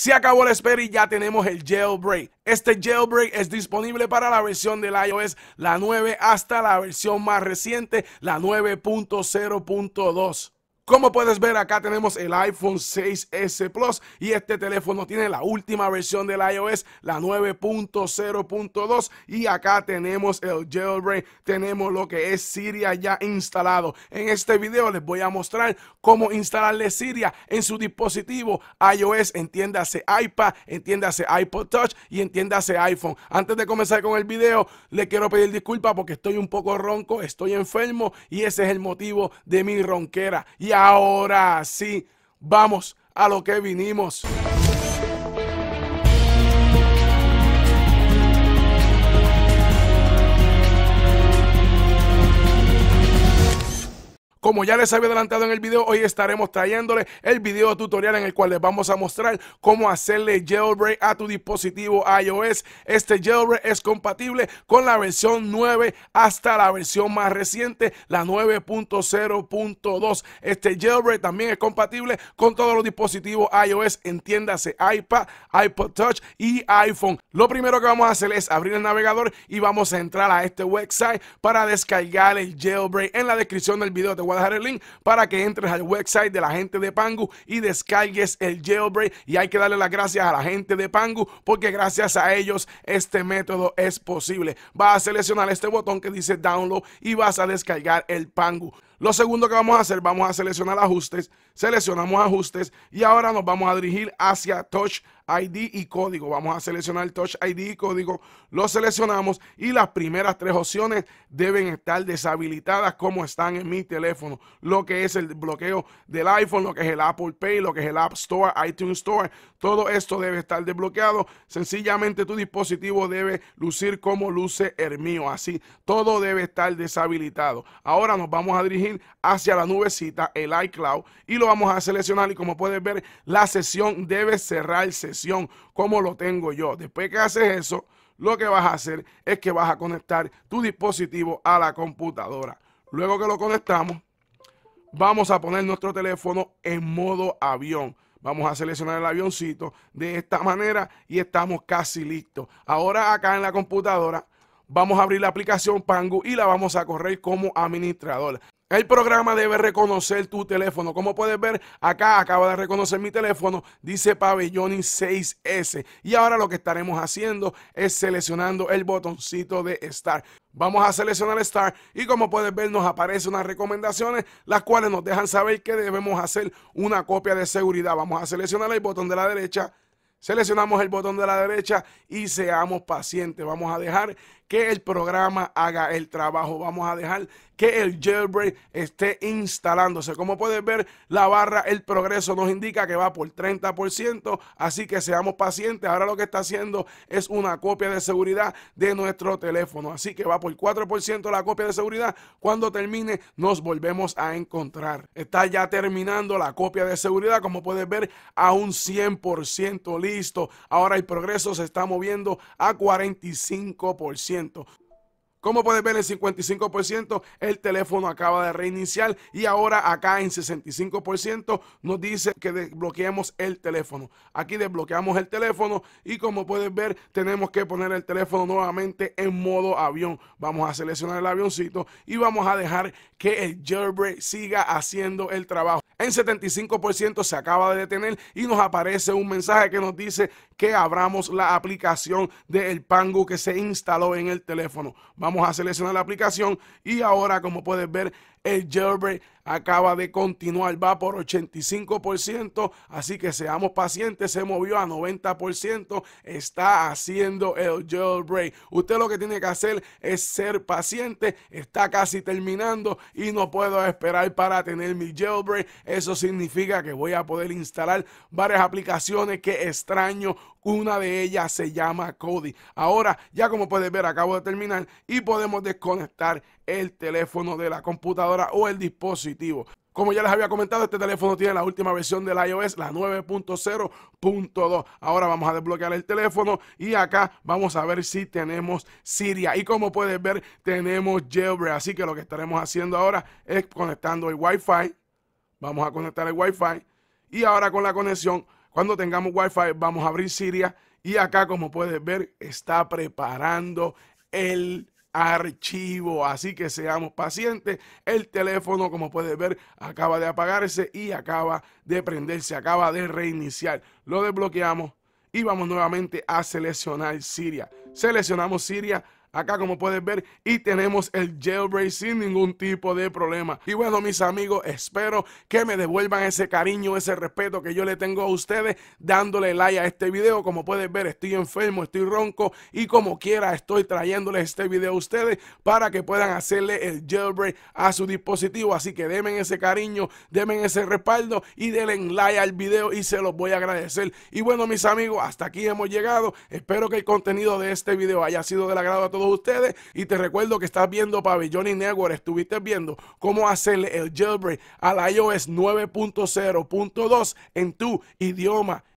Se acabó la espera y ya tenemos el jailbreak. Este jailbreak es disponible para la versión del iOS, la 9 hasta la versión más reciente, la 9.0.2. Como puedes ver acá tenemos el iPhone 6S Plus y este teléfono tiene la última versión del iOS, la 9.0.2 y acá tenemos el jailbreak, tenemos lo que es Siria ya instalado. En este video les voy a mostrar cómo instalarle Siria en su dispositivo iOS, entiéndase iPad, entiéndase iPod Touch y entiéndase iPhone. Antes de comenzar con el video, le quiero pedir disculpas porque estoy un poco ronco, estoy enfermo y ese es el motivo de mi ronquera. Y ahora sí, vamos a lo que vinimos. Como ya les había adelantado en el video, hoy estaremos trayéndole el video tutorial en el cual les vamos a mostrar cómo hacerle jailbreak a tu dispositivo iOS. Este jailbreak es compatible con la versión 9 hasta la versión más reciente, la 9.0.2. Este jailbreak también es compatible con todos los dispositivos iOS, entiéndase iPad, iPod Touch y iPhone. Lo primero que vamos a hacer es abrir el navegador y vamos a entrar a este website para descargar el jailbreak. En la descripción del video te voy a dejar el link para que entres al website de la gente de Pangu y descargues el jailbreak. Y hay que darle las gracias a la gente de Pangu porque gracias a ellos este método es posible. Vas a seleccionar este botón que dice download y vas a descargar el Pangu. Lo segundo que vamos a hacer, vamos a seleccionar ajustes, seleccionamos ajustes y ahora nos vamos a dirigir hacia Touch ID y código. Vamos a seleccionar Touch ID y código, lo seleccionamos y las primeras tres opciones deben estar deshabilitadas como están en mi teléfono. Lo que es el bloqueo del iPhone, lo que es el Apple Pay, lo que es el App Store, iTunes Store, todo esto debe estar desbloqueado. Sencillamente tu dispositivo debe lucir como luce el mío, así todo debe estar deshabilitado. Ahora nos vamos a dirigir hacia la nubecita, el iCloud, y lo vamos a seleccionar y como puedes ver, la sesión debe cerrarse como lo tengo yo. Después que haces eso, lo que vas a hacer es que vas a conectar tu dispositivo a la computadora. Luego que lo conectamos, vamos a poner nuestro teléfono en modo avión. Vamos a seleccionar el avioncito de esta manera y estamos casi listos. Ahora acá en la computadora vamos a abrir la aplicación Pangu y la vamos a correr como administrador. El programa debe reconocer tu teléfono. Como puedes ver, acá acaba de reconocer mi teléfono, dice Pabellón 6S. Y ahora lo que estaremos haciendo es seleccionando el botoncito de Start. Vamos a seleccionar Start y como puedes ver nos aparecen unas recomendaciones las cuales nos dejan saber que debemos hacer una copia de seguridad. Vamos a seleccionar el botón de la derecha. Seleccionamos el botón de la derecha y seamos pacientes. Vamos a dejar que el programa haga el trabajo. Vamos a dejar que el jailbreak esté instalándose. Como puedes ver, la barra, el progreso nos indica que va por 30%, así que seamos pacientes. Ahora lo que está haciendo es una copia de seguridad de nuestro teléfono, así que va por 4% la copia de seguridad. Cuando termine, nos volvemos a encontrar. Está ya terminando la copia de seguridad, como puedes ver, a un 100% listo. Ahora el progreso se está moviendo a 45%. Como pueden ver, el 55% el teléfono acaba de reiniciar y ahora acá en 65% nos dice que desbloqueamos el teléfono. Aquí desbloqueamos el teléfono y como pueden ver, tenemos que poner el teléfono nuevamente en modo avión. Vamos a seleccionar el avioncito y vamos a dejar que el jailbreak siga haciendo el trabajo. En 75% se acaba de detener y nos aparece un mensaje que nos dice que abramos la aplicación del pango que se instaló en el teléfono vamos a seleccionar la aplicación y ahora como puedes ver el jailbreak acaba de continuar, va por 85%, así que seamos pacientes, se movió a 90%, está haciendo el jailbreak. Usted lo que tiene que hacer es ser paciente, está casi terminando y no puedo esperar para tener mi jailbreak. Eso significa que voy a poder instalar varias aplicaciones que extraño. Una de ellas se llama Cody. Ahora, ya como puedes ver, acabo de terminar y podemos desconectar el teléfono de la computadora o el dispositivo. Como ya les había comentado, este teléfono tiene la última versión del iOS, la 9.0.2. Ahora vamos a desbloquear el teléfono y acá vamos a ver si tenemos Siria. Y como puedes ver, tenemos Jailbreak. Así que lo que estaremos haciendo ahora es conectando el Wi-Fi. Vamos a conectar el Wi-Fi. Y ahora con la conexión, cuando tengamos Wi-Fi, vamos a abrir Siria. Y acá, como puedes ver, está preparando el archivo. Así que seamos pacientes. El teléfono, como puedes ver, acaba de apagarse y acaba de prenderse, acaba de reiniciar. Lo desbloqueamos y vamos nuevamente a seleccionar Siria. Seleccionamos Siria acá como puedes ver y tenemos el jailbreak sin ningún tipo de problema. Y bueno mis amigos, espero que me devuelvan ese cariño, ese respeto que yo le tengo a ustedes dándole like a este video. Como pueden ver estoy enfermo, estoy ronco y como quiera estoy trayéndoles este video a ustedes para que puedan hacerle el jailbreak a su dispositivo. Así que denme ese cariño, denme ese respaldo y denle like al video y se los voy a agradecer. Y bueno mis amigos, hasta aquí hemos llegado. Espero que el contenido de este video haya sido del agrado a todos ustedes. Y te recuerdo que estás viendo Pabellón y Network. Estuviste viendo cómo hacerle el jailbreak al iOS 9.0.2 en tu idioma